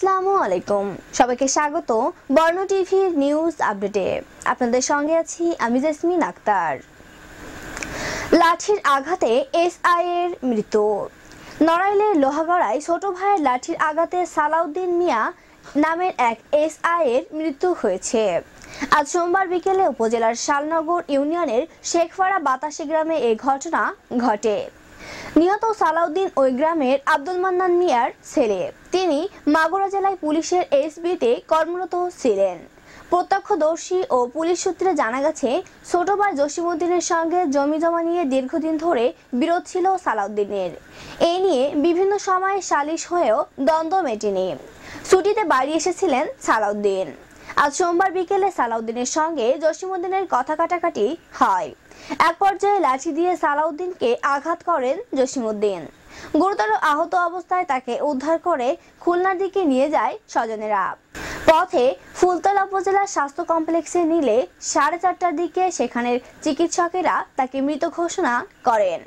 আসসালামু আলাইকুম সবাইকে স্বাগত বর্ণ টিভির নিউজ আপডেটে আপনাদের সঙ্গে আছি আমি জেসমিন আক্তার লাঠির আঘাতে এসআই এর মৃত্যু নড়াইলের লোহাগড়ায় ছোট ভাইয়ের লাঠির আঘাতে সালাউদ্দিন মিয়া নামের এক এসআই এর মৃত্যু হয়েছে আজ সোমবার বিকেলে উপজেলার শালনগর ইউনিয়নের শেখপাড়া বাতাসি গ্রামে এই ঘটনা ঘটে নিহত সালাউদ্দিন ওই গ্রামের আব্দুল মান্নান মিয়ার ছেলে তিনি মাগুরা জেলায় পুলিশের এসবিতে কর্মরত ছিলেন প্রত্যক্ষদর্শী ও পুলিশ সূত্রে জানা গেছে ছোট ভাই জসিমুদ্দিনের সঙ্গে জমি জমা নিয়ে দীর্ঘদিন ধরে বিরোধ ছিল সালাউদ্দিনের এই নিয়ে বিভিন্ন সময়ে সালিশ হয়েও দ্বন্দ্ব মেটেনি ছুটিতে বাড়ি এসেছিলেন সালাউদ্দিন আজ সোমবার বিকেলে সালাউদ্দিনের সঙ্গে জসিমুদ্দিনের কথা কাটাকাটি হয় এক পর্যায়ে লাঠি দিয়ে সালাউদ্দিনকে আঘাত করেন জসিমুদ্দিন গুরুতর আহত অবস্থায় তাকে উদ্ধার করে খুলনার দিকে নিয়ে যায় স্বজনেরা পথে ফুলতলা উপজেলার স্বাস্থ্য কমপ্লেক্সে নিলে সাড়ে চারটার দিকে সেখানের চিকিৎসকেরা তাকে মৃত ঘোষণা করেন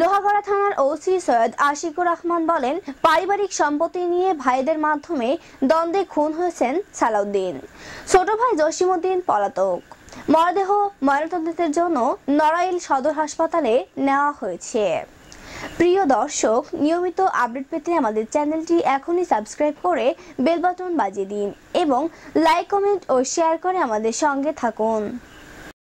লোহাগড়া থানার ওসি সৈয়দ আশিকুর রহমান বলেন পারিবারিক সম্পত্তি নিয়ে ভাইদের মাধ্যমে দ্বন্দ্বে খুন হয়েছেন সালাউদ্দিন ছোট ভাই জসিমউদ্দিন পলাতক মরদেহ ময়নাতদন্তের জন্য নড়াইল সদর হাসপাতালে নেওয়া হয়েছে প্রিয় দর্শক নিয়মিত আপডেট পেতে আমাদের চ্যানেলটি এখনই সাবস্ক্রাইব করে বেল বাটন বাজিয়ে দিন এবং লাইক কমেন্ট ও শেয়ার করে আমাদের সঙ্গে থাকুন